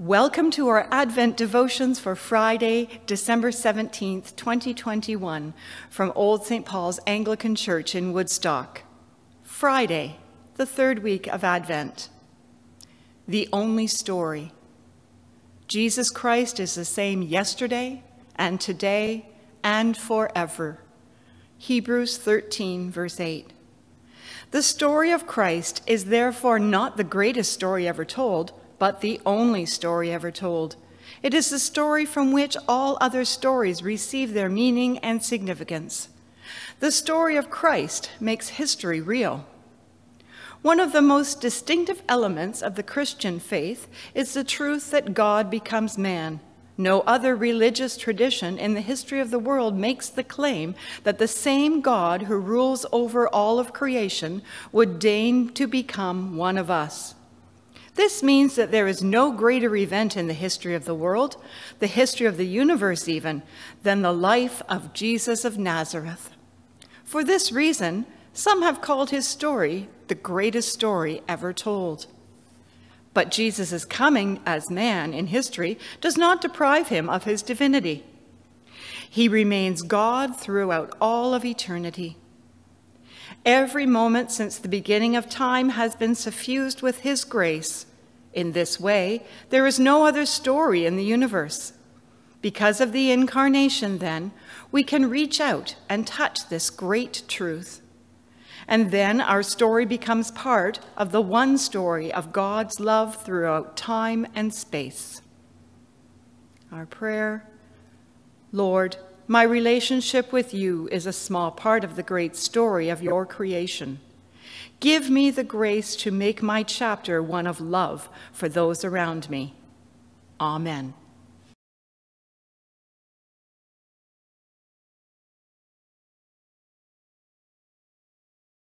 Welcome to our Advent devotions for Friday, December 17th, 2021, from Old St. Paul's Anglican Church in Woodstock. Friday, the third week of Advent. The only story. Jesus Christ is the same yesterday and today and forever. Hebrews 13, verse 8. The story of Christ is therefore not the greatest story ever told but the only story ever told. It is the story from which all other stories receive their meaning and significance. The story of Christ makes history real. One of the most distinctive elements of the Christian faith is the truth that God becomes man. No other religious tradition in the history of the world makes the claim that the same God who rules over all of creation would deign to become one of us. This means that there is no greater event in the history of the world, the history of the universe even, than the life of Jesus of Nazareth. For this reason, some have called his story the greatest story ever told. But Jesus' coming as man in history does not deprive him of his divinity. He remains God throughout all of eternity. Every moment since the beginning of time has been suffused with his grace, in this way, there is no other story in the universe. Because of the incarnation, then, we can reach out and touch this great truth. And then our story becomes part of the one story of God's love throughout time and space. Our prayer Lord, my relationship with you is a small part of the great story of your creation. Give me the grace to make my chapter one of love for those around me. Amen.